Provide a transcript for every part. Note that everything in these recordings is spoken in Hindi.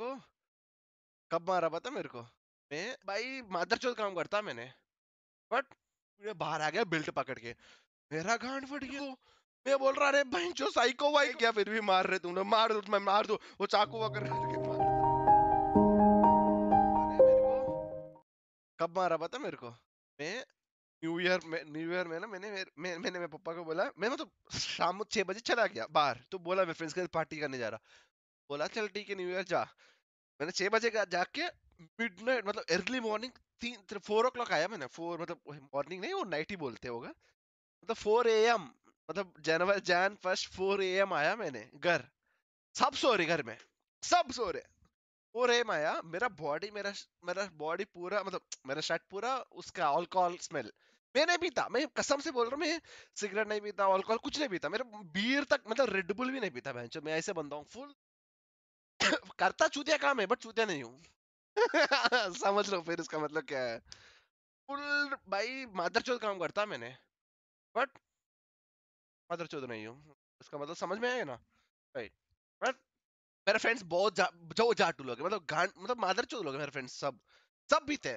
को कब मारा पता मेरे को मैं भाई मादर चौथ काम करता मैंने बट बाहर आ गया बिल्ट पकड़ के मेरा गांड फट गया मैं बोल रहा अरे भाई जो साइको वाई क्या फिर भी मार रहे तुम लोग मार दो तो मैं मार दो वो चाकू वगैरह करके मार अरे मेरे को कब मारा पता मेरे को मैं न्यू ईयर में न्यू ईयर में ना मैंने मैं, मैंने मेरे पापा को बोला मैं मतलब शाम को छह बजे चला गया बाहर तो बोला मैं फ्रेंड्स के साथ पार्टी करने जा रहा बोला चल ठीक है न्यू ईयर जा मैंने छह बजे का जाके मिड नाइट मतलब अर्ली मॉर्निंग तीन फोर ओ क्लॉक आया मैंने फोर मतलब मॉर्निंग नहीं वो नाइट ही बोलते होगा मतलब फोर ए एम मतलब जनवरी Jan first four A M आया मैंने घर सब सो रहे घर में सब सो रहे फोर एम आया मेरा बॉडी मेरा मेरा बॉडी पूरा मतलब मेरा शर्ट पूरा उसका अल्कोहल स्मेल मैंने भी था मैं कसम से बोल रहा हूँ मैं सिगरेट नहीं पीता अल्कोहल कुछ नहीं पीता मेरा बीयर तक मतलब रेडबुल भी नहीं पीता बहन मैं ऐसे बनता हूँ फुल करता चूतिया काम है बट चूतिया नहीं हूँ समझ लो फिर इसका मतलब क्या है फुल भाई मादर चौथ काम करता मैंने बट मादर चौथ नहीं हूँ इसका मतलब समझ में आएगा ना राइट बट मेरे फ्रेंड्स बहुत जा, जो जाटू लोग मतलब गांड मतलब मादर चौथ लोग मेरे फ्रेंड्स सब सब भी थे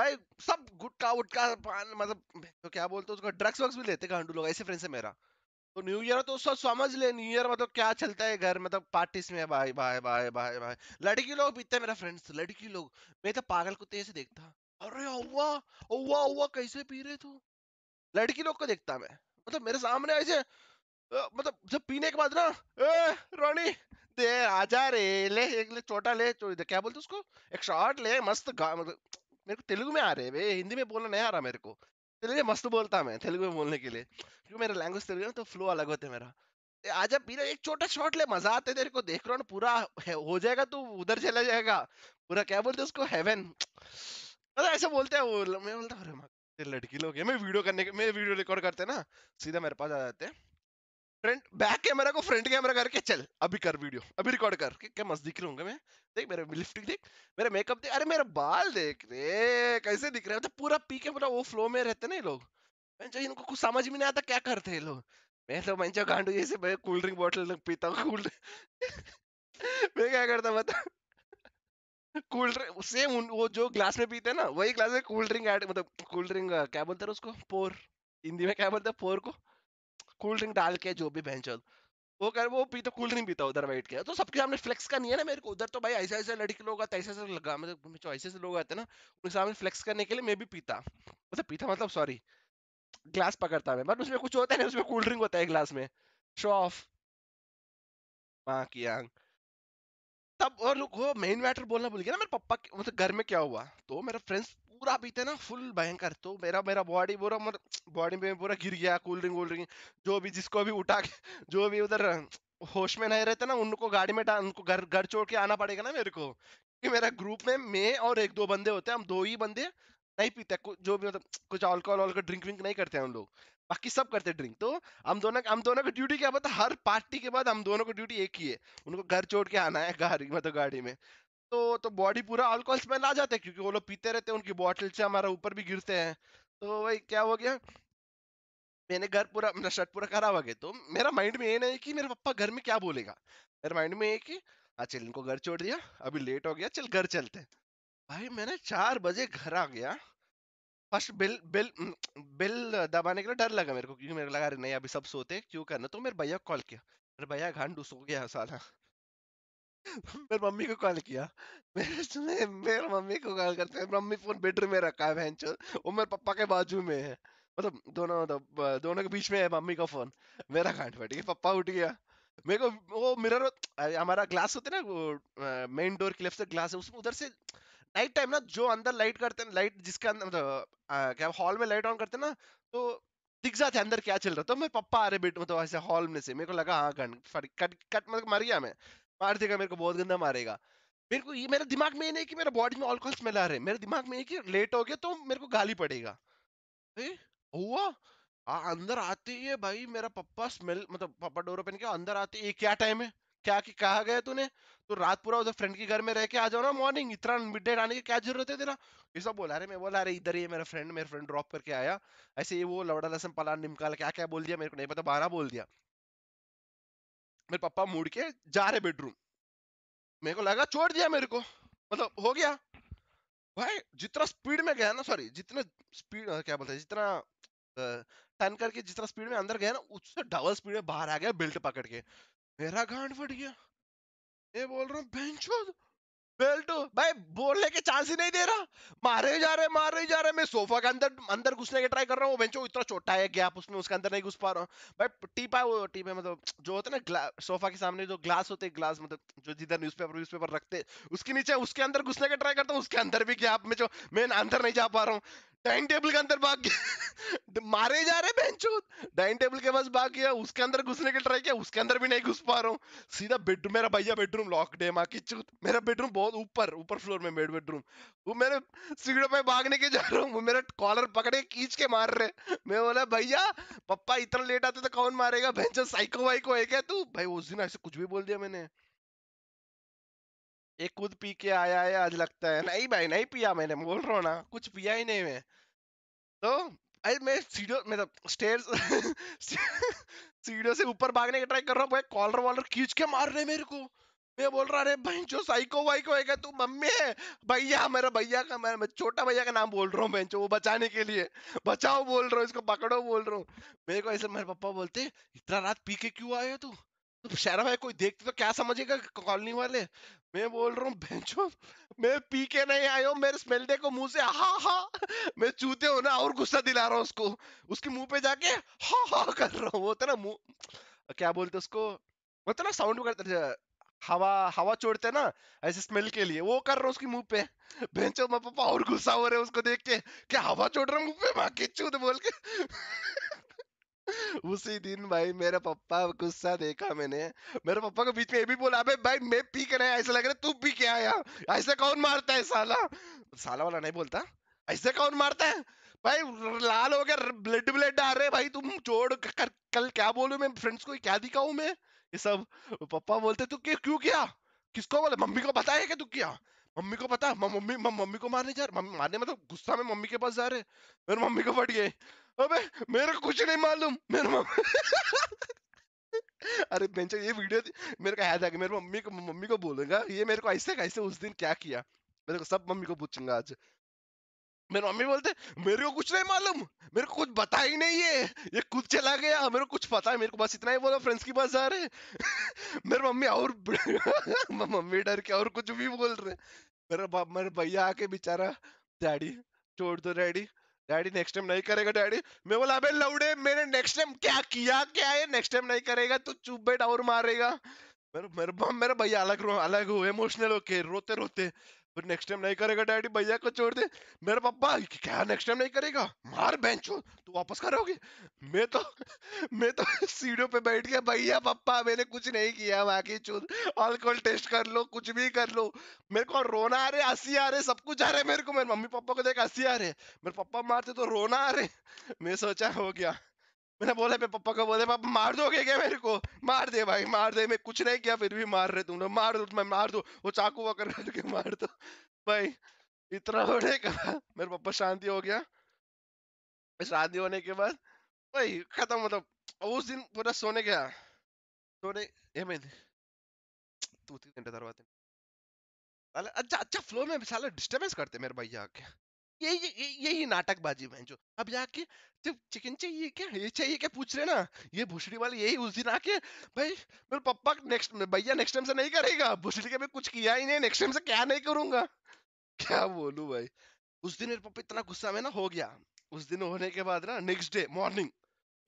भाई सब गुटका वुटका पान मतलब तो क्या बोलते उसका ड्रग्स वग्स भी लेते गांडू लोग ऐसे फ्रेंड्स है मेरा तो न्यू ईयर तो सब समझ ले न्यू ईयर मतलब क्या चलता है घर मतलब पार्टीज में भाई भाई भाई भाई भाई लड़की लोग पीते मेरा फ्रेंड्स लड़की लोग मैं तो पागल कुत्ते से देखता अरे अव्वा अव्वा अव्वा कैसे पी रहे तू लड़की लोग को देखता मैं मतलब मेरे सामने ऐसे मतलब जब पीने के बाद ना ए रोनी दे आजा रे ले एक ले छोटा ले क्या बोलते उसको एक शॉट ले मस्त मतलब मेरे को तेलुगु में आ रहे है हिंदी में बोलना नहीं आ रहा मेरे को तेलुगु मस्त बोलता मैं तेलुगु में बोलने के लिए क्योंकि मेरा लैंग्वेज तेलुगु है तो फ्लो अलग होते मेरा आजा पीना एक छोटा शॉट ले मजा आते तेरे को देख रहा हूँ पूरा हो जाएगा तू उधर चला जाएगा पूरा क्या बोलते उसको हेवन मतलब ऐसे बोलते हैं वो मैं बोलता अरे लड़की लोग मैं वीडियो करने के मैं वीडियो रिकॉर्ड करते ना सीधा मेरे पास आ जाते हैं फ्रंट बैक कैमरा को फ्रंट कैमरा करके चल अभी कर वीडियो अभी रिकॉर्ड कर क्या मस्त दिख रहा मैं देख मेरे लिफ्टिंग देख मेरा मेकअप देख अरे मेरा बाल देख रे कैसे दिख रहे हैं तो पूरा पी के पूरा मतलब वो फ्लो में रहते ना ये लोग इनको कुछ समझ में नहीं आता क्या करते हैं लोग मैं तो मैं गांडू जैसे मैं कोल्ड ड्रिंक बॉटल पीता हूँ कोल्ड मैं क्या करता बता कोल्ड ड्रिंक सेम वो जो ग्लास में पीते हैं ना वही ग्लास में कोल्ड ड्रिंक ऐड मतलब कोल्ड ड्रिंक क्या बोलते हैं उसको पोर हिंदी में क्या बोलते हैं पोर को कूल ड्रिंक डाल के जो भी बहन वो कह रहे वो पी तो कूल ड्रिंक पीता उधर बैठ के तो सबके सामने फ्लेक्स का नहीं है ना मेरे को उधर तो भाई ऐसे ऐसे लड़के लोग आते ऐसे ऐसे लगा मतलब जो ऐसे ऐसे लोग आते ना उनके सामने फ्लेक्स करने के लिए मैं भी पीता मतलब पीता मतलब सॉरी ग्लास पकड़ता मैं बट उसमें कुछ होता है ना उसमें कूल ड्रिंक होता है ग्लास में शो ऑफ माँ की आंग तब और वो मेन मैटर बोलना भूल गया ना मेरे पापा मतलब घर में क्या हुआ तो मेरा फ्रेंड्स पूरा पीते ना फुल भयंकर तो मेरा मेरा बॉडी पूरा मतलब बॉडी में पूरा गिर गया कोल्ड ड्रिंक कोल्ड ड्रिंक जो भी जिसको भी उठा के जो भी उधर होश में नहीं रहते ना उनको गाड़ी में उनको घर घर छोड़ के आना पड़ेगा ना मेरे को कि मेरा ग्रुप में मैं और एक दो बंदे होते हैं हम दो ही बंदे नहीं पीते जो भी मतलब कुछ अल्कोहल वाल ड्रिंक विंक नहीं करते हैं हम लोग बाकी सब करते ड्रिंक तो हम दोनों हम दोनों की ड्यूटी क्या पता हर पार्टी के बाद हम दोनों को ड्यूटी एक ही है उनको घर छोड़ के आना है गाड़ी मतलब गाड़ी में तो तो बॉडी पूरा अल्कोहल स्मेल आ जाता है क्योंकि वो लोग पीते रहते हैं उनकी बॉटल से हमारा ऊपर भी गिरते हैं तो भाई क्या हो गया मैंने घर पूरा मेरा शर्ट पूरा खराब हो गया तो मेरा माइंड में ये नहीं कि मेरे पापा घर में क्या बोलेगा मेरे माइंड में ये कि हाँ चल इनको घर छोड़ दिया अभी लेट हो गया चल घर चलते भाई मैंने चार बजे घर आ गया फर्स्ट बिल बिल बिल दबाने के लिए डर लगा मेरे को क्योंकि मेरे को लगा अरे नहीं अभी सब सोते क्यों करना तो मेरे भैया को कॉल किया अरे भैया घंटू सो गया साला मेरी मम्मी को कॉल किया मेरे मेरे मम्मी को कॉल करते हैं मम्मी फोन बेडरूम में रखा है वेंचर वो मेरे पापा के बाजू में है मतलब दोनों मतलब, दोनों के बीच में है मम्मी का फोन मेरा कांट बैठ गया पापा उठ गया मेरे को वो मिरर हमारा ग्लास होता है ना वो मेन डोर के लेफ्ट से ग्लास है उसमें उधर से नाइट टाइम ना जो अंदर लाइट करते हैं लाइट जिसके अंदर मतलब क्या हॉल में लाइट ऑन करते हैं ना तो दिख जाते हैं अंदर क्या चल रहा तो मैं पप्पा आ रहे बेटे मतलब ऐसे हॉल में से मेरे को लगा हाँ कट कट मतलब मर गया मैं मार देगा मेरे को बहुत गंदा मारेगा मेरे को ये मेरे दिमाग में ये नहीं कि मेरा बॉडी में ऑल्कोहल स्मेल आ रहे मेरे दिमाग में ये कि लेट हो गया तो मेरे को गाली पड़ेगा ए हुआ आ, अंदर आते ही है भाई मेरा पप्पा स्मेल मतलब पापा डोर ओपन किया अंदर आते ये क्या टाइम है क्या कि कहा गया तूने तो रात पूरा उधर फ्रेंड के घर में रह के आ जाओ ना मॉर्निंग इतना मिड डे आने की क्या जरूरत है तेरा ये सब बोला अरे मैं बोला अरे इधर ये मेरा फ्रेंड मेरा फ्रेंड ड्रॉप करके आया ऐसे ये वो लवड़ा लसन पलान निमकाल क्या क्या बोल दिया मेरे को नहीं पता बारह बोल दिया मेरे पापा मुड़ के जा रहे बेडरूम मेरे को लगा छोड़ दिया मेरे को मतलब हो गया भाई जितना स्पीड में गया ना सॉरी जितना स्पीड क्या बोलते हैं जितना टर्न करके जितना स्पीड में अंदर गया ना उससे डबल स्पीड में बाहर आ गया बेल्ट पकड़ के मेरा गांड फट गया ये बोल रहा हूँ बेल्टू भाई बोलने के चांस ही नहीं दे रहा मारे जा रहे मारे जा रहे मैं सोफा के अंदर अंदर घुसने की ट्राई कर रहा हूँ बेंचो इतना छोटा है गैप उसमें उसके अंदर नहीं घुस पा रहा हूँ भाई टीपा वो टीपा मतलब जो होता है ना सोफा के सामने जो ग्लास होते हैं ग्लास मतलब जो जिधर न्यूज पेपर न्यूज पेपर रखते उसके नीचे उसके अंदर घुसने का ट्राई करता हूँ उसके अंदर भी गैप में जो मैं अंदर नहीं जा पा रहा हूँ डाइनिंग टेबल के अंदर भाग गया मारे जा रहे बहनचोद डाइनिंग टेबल के पास भाग गया उसके अंदर घुसने की ट्राई किया उसके अंदर भी नहीं घुस पा रहा हूँ सीधा बेडरूम मेरा भैया बेडरूम लॉक्ड है माँ की चूत मेरा बेडरूम बहुत ऊपर ऊपर फ्लोर में मेड बेडरूम वो मेरे सीढ़ियों पे भागने के जा रहा हूँ वो मेरा कॉलर पकड़े खींच के मार रहे मैं बोला भैया पप्पा इतना लेट आते तो कौन मारेगा बहनचोद साइको वाइको है क्या तू भाई उस दिन ऐसे कुछ भी बोल दिया मैंने एक खुद पी के आया है आज लगता है नहीं भाई नहीं पिया मैंने बोल रहा हूँ ना कुछ पिया ही नहीं मैं तो अरे मैं सीडो मतलब स्टेयर सीडो से ऊपर भागने की ट्राई कर रहा हूँ भाई कॉलर वॉलर खींच के मार रहे मेरे को मैं बोल रहा अरे भाई जो साइको वाइको है तू मम्मी है भैया मेरा भैया का मैं छोटा भैया का नाम बोल रहा हूँ भैंसो वो बचाने के लिए बचाओ बोल रहा हूँ इसको पकड़ो बोल रहा हूँ मेरे को ऐसे मेरे पापा बोलते इतना रात पी के क्यों आया तू तो शेरा भाई कोई देखते तो क्या समझेगा कॉलोनी वाले मैं बोल रहा हूँ मैं पी के नहीं आयो मेरे स्मेल देखो मुंह से हा हा मैं चूते हो ना और गुस्सा दिला रहा हूँ उसको उसके मुंह पे जाके हा हा कर रहा हूँ तो ना मुंह क्या बोलते उसको वो तो ना साउंड करते हवा हवा छोड़ते ना ऐसे स्मेल के लिए वो कर रहा हूँ उसके मुंह पे बेंचो मैं पापा और गुस्सा हो रहे उसको देख के क्या हवा छोड़ रहा हूँ मुंह पे माँ के चूत तो बोल के उसी दिन भाई मेरे पापा गुस्सा देखा मैंने मेरे पापा को बीच में ये भी बोला अबे भाई मैं पी के रहा ऐसा लग रहा तू पी के आया ऐसे कौन मारता है साला साला वाला नहीं बोलता ऐसे कौन मारता है भाई लाल हो गया ब्लड ब्लड आ रहे भाई तुम छोड़ कर, कल क्या बोलू मैं फ्रेंड्स को क्या दिखाऊ मैं ये सब पापा बोलते तू क्यों किया किसको बोले मम्मी को बताया क्या तू किया मम्मी को पता मम्मी मम्मी को मारने जा रहे मारने मतलब गुस्सा में मम्मी के पास जा रहे मेरे मम्मी को फट गए अबे मेरे को कुछ नहीं मालूम मेरे मम्मी अरे बेंच ये वीडियो मेरे को याद आ गया मेरे मम्मी को मम्मी को बोलेगा ये मेरे को ऐसे कैसे उस दिन क्या किया मेरे को सब मम्मी को पूछूंगा आज मेरी मम्मी बोलते मेरे को कुछ नहीं मालूम मेरे को कुछ बता ही नहीं है ये खुद चला गया मेरे को कुछ पता है मेरे को बस इतना ही बोला फ्रेंड्स के पास जा रहे मेरे मम्मी और मम्मी डर के और कुछ भी बोल रहे मेरा मेरे भैया आके बेचारा डैडी छोड़ दो डैडी डैडी नेक्स्ट टाइम नहीं करेगा डैडी मैं बोला अबे लौड़े मैंने नेक्स्ट टाइम क्या किया क्या है नेक्स्ट टाइम नहीं करेगा तो चुप बैठ और मारेगा मेरे मेरे मेरे भैया अलग अलग हो इमोशनल होके रोते रोते पर नेक्स्ट टाइम नहीं करेगा डैडी भैया को छोड़ दे मेरे पापा क्या नेक्स्ट टाइम नहीं करेगा मार बेंच तू वापस करोगे मैं तो मैं तो सीढ़ियों पे बैठ गया भैया पापा मैंने कुछ नहीं किया बाकी चूत अल्कोहल टेस्ट कर लो कुछ भी कर लो मेरे को रोना आ रहे हंसी आ रहे सब कुछ आ रहे मेरे को मेरे मम्मी पापा को देख हंसी आ रहे मेरे पापा मारते तो रोना आ रहे मैं सोचा हो गया मैंने बोला मैं पापा को बोले पापा मार दोगे क्या मेरे को मार दे भाई मार दे मैं कुछ नहीं किया फिर भी मार रहे तुम लोग मार दो मैं मार दो वो चाकू वकर करके मार दो भाई इतना बड़े कहा मेरे पापा शांति हो गया शांति होने के बाद भाई खत्म मतलब उस दिन पूरा सोने गया सोने ये मैं तू तीन घंटे తర్వాత अच्छा अच्छा फ्लो में साला डिस्टरबेंस करते मेरे भैया आके यही यही यही नाटकबाजी बहन जो अब जाके जब चिकन चाहिए क्या ये चाहिए क्या पूछ रहे ना ये भूसड़ी वाले यही उस दिन आके भाई मेरे पप्पा नेक्स्ट भैया नेक्स्ट टाइम से नहीं करेगा भूसड़ी का मैं कुछ किया ही नहीं नेक्स्ट टाइम से क्या नहीं करूंगा क्या बोलू भाई उस दिन मेरे पापा इतना गुस्सा में ना हो गया उस दिन होने के बाद ना नेक्स्ट डे मॉर्निंग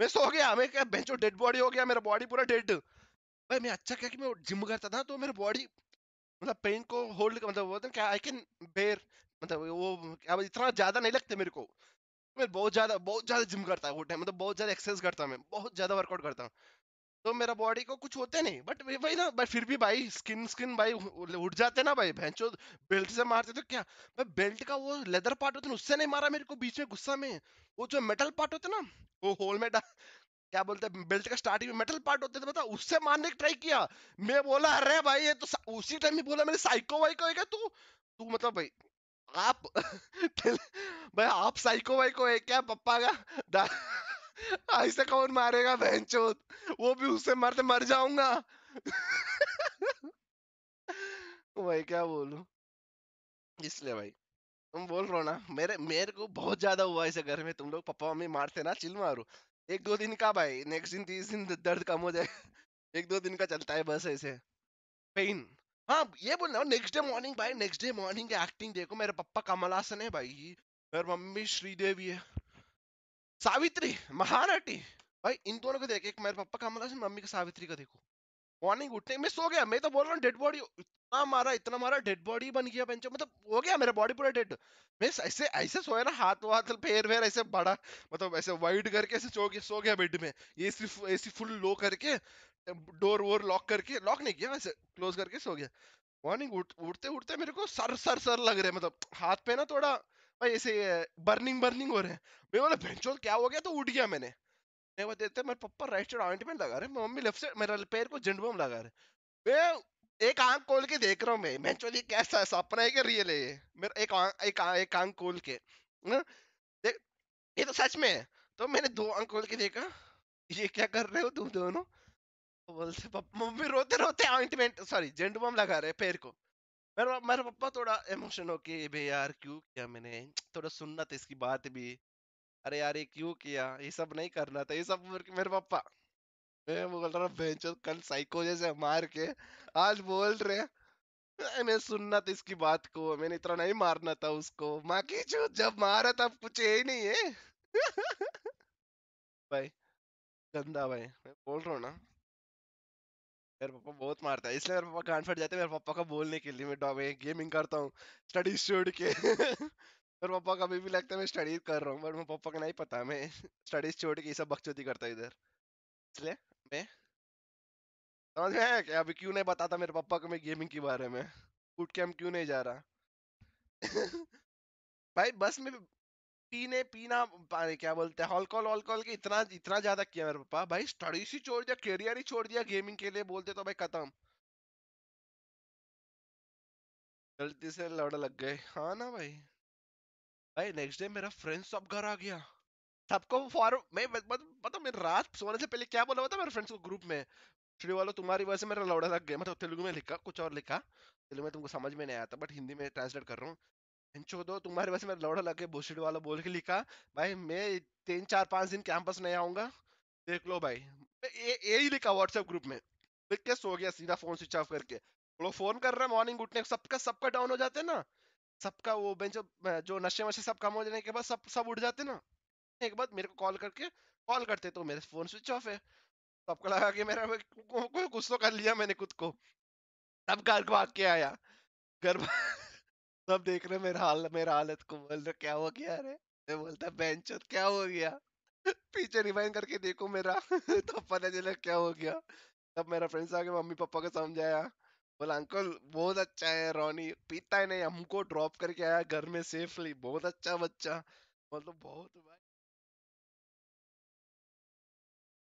मैं सो गया मैं क्या बेंचो डेड बॉडी हो गया मेरा बॉडी पूरा डेड भाई मैं अच्छा क्या कि मैं जिम करता था तो मेरा बॉडी मतलब पेन को होल्ड मतलब बोलते क्या आई कैन बेयर मतलब वो अब इतना ज्यादा नहीं लगते मेरे को मैं बहुत ज्यादा बहुत ज्यादा जिम करता है वो टाइम मतलब बहुत ज्यादा एक्सरसाइज करता हूँ मैं बहुत ज्यादा वर्कआउट करता हूँ तो मेरा बॉडी को कुछ होते नहीं बट भाई ना बट फिर भी भाई स्किन स्किन भाई उठ जाते ना भाई भैंचो बेल्ट से मारते तो क्या भाई बेल्ट का वो लेदर पार्ट होता ना उससे नहीं मारा मेरे को बीच में गुस्सा में वो जो मेटल पार्ट होता ना वो होल में क्या बोलते हैं बेल्ट का स्टार्टिंग में मेटल पार्ट होते थे बता तो उससे मारने की ट्राई किया मैं बोला अरे भाई ये तो उसी टाइम ही बोला मेरे साइको वाइको है क्या तू तू मतलब भाई आप भाई आप साइको भाई को है क्या पप्पा का ऐसे कौन मारेगा बहन वो भी उससे मरते तो मर जाऊंगा तो भाई क्या बोलू इसलिए भाई तुम बोल रहे हो ना मेरे मेरे को बहुत ज्यादा हुआ ऐसे घर में तुम लोग पप्पा मम्मी मारते ना चिल मारो एक दो दिन का भाई नेक्स्ट दिन तीस दिन दर्द कम हो जाए एक दो दिन का चलता है बस ऐसे पेन हाँ ये बोलना नेक्स्ट डे मॉर्निंग भाई नेक्स्ट डे मॉर्निंग एक्टिंग देखो मेरे पप्पा कमल हासन है भाई मेरे मम्मी श्रीदेवी है सावित्री महानटी भाई इन दोनों को देख एक मेरे पापा कमल हासन मम्मी का सावित्री का देखो मॉर्निंग उठने में सो गया मैं तो बोल रहा हूँ डेड बॉडी इतना मारा इतना मारा डेड बॉडी बन गया बेंचो मतलब हो गया मेरा बॉडी पूरा डेड मैं ऐसे ऐसे सोया ना हाथ वाथ पैर वैर ऐसे बड़ा मतलब ऐसे वाइड करके ऐसे सो गया सो गया बेड में ए सी फुल लो करके डोर वोर लॉक करके लॉक नहीं किया वैसे क्लोज करके सो गया मॉर्निंग उठ, उठते उठते मेरे को सर सर सर लग रहे मतलब हाथ पे ना थोड़ा भाई ऐसे बर्निंग बर्निंग हो रहे हैं मैं बोला भेंचोल क्या हो गया तो उठ गया मैंने मैं वो देते मेरे पप्पा राइट साइड ऑइंटमेंट लगा रहे मम्मी लेफ्ट साइड मेरा पैर को जिंड बम लगा रहे मैं एक आंख खोल के देख रहा हूँ मैं भेंचोल ये कैसा है सपना है कि रियल है ये मेरा एक आंख एक आंख एक आंख खोल के हाँ? देख ये तो सच में है तो मैंने दो आंख खोल के देखा ये क्या कर रहे हो तुम दोनों बोलते मम्मी रोते रोते ऑइंटमेंट सॉरी जेंडू बम लगा रहे पैर को मेरा मेरे पापा थोड़ा इमोशन हो के भाई यार क्यों किया मैंने थोड़ा सुनना था इसकी बात भी अरे यार ये क्यों किया ये सब नहीं करना था ये सब मेरे पापा मैं बोल रहा बेंचर कल साइको जैसे मार के आज बोल रहे मैंने सुनना था इसकी बात को मैंने इतना नहीं मारना था उसको माँ की जो जब मारा था कुछ यही नहीं है भाई गंदा भाई मैं बोल रहा हूँ ना मेरे पापा बहुत मारता है इसलिए मेरे पापा कान फट जाते हैं मेरे पापा का बोलने के लिए मैं डॉबे गेमिंग करता हूँ स्टडी छोड़ के मेरे पापा का अभी भी लगता है मैं स्टडी कर रहा हूँ बट मेरे पापा को नहीं पता मैं स्टडीज छोड़ के ये सब बकचोदी करता है इधर इसलिए मैं समझ में आया क्या अभी क्यों नहीं बताता मेरे पापा को मैं गेमिंग के बारे में फूट कैम्प क्यों नहीं जा रहा भाई बस में पीने पीना क्या बोलते हैं हॉलकॉल वॉलकॉल के इतना इतना ज्यादा किया मेरे पापा भाई स्टडीज ही छोड़ दिया करियर ही छोड़ दिया गेमिंग के लिए बोलते तो भाई खत्म गलती से लड़ लग गए हाँ ना भाई भाई नेक्स्ट डे मेरा फ्रेंड सब घर आ गया सबको फॉर मैं मतलब मैं रात सोने से पहले क्या बोला था मेरे फ्रेंड्स को ग्रुप में श्री वालों तुम्हारी वजह से मेरा लौड़ा लग गया मतलब तेलुगु में लिखा कुछ और लिखा तेलुगु में तुमको समझ में नहीं आया था बट हिंदी में ट्रांसलेट कर रहा हूँ चोदो तुम्हारे बस मैं लौड़ा लगे बुलशिट वाला बोल के लिखा भाई मैं तीन चार पांच दिन कैंपस नहीं आऊंगा देख लो भाई यही लिखा व्हाट्सएप ग्रुप में देख के सो गया सीधा फोन स्विच ऑफ करके वो फोन कर रहा है मॉर्निंग उठने सबका सबका डाउन हो जाते ना सबका वो बेंच जो नशे वशे सब कम हो जाने के बाद सब सब उठ जाते ना एक बार मेरे को कॉल करके कॉल करते तो मेरे फोन स्विच ऑफ है सबको लगा कि मेरा कोई कुछ तो कर लिया मैंने खुद को तब घर को आके आया घर सब देख रहे मेरा हाल मेरा हालत को बोल रहे क्या हो गया अरे मैं बोलता बेंच क्या हो गया पीछे रिवाइंड करके देखो मेरा तो पता चला क्या हो गया तब मेरा फ्रेंड्स आके मम्मी पापा को समझाया बोला अंकल बहुत अच्छा है रोनी पीता है नहीं हमको ड्रॉप करके आया घर में सेफली बहुत अच्छा बच्चा मतलब बहुत भाई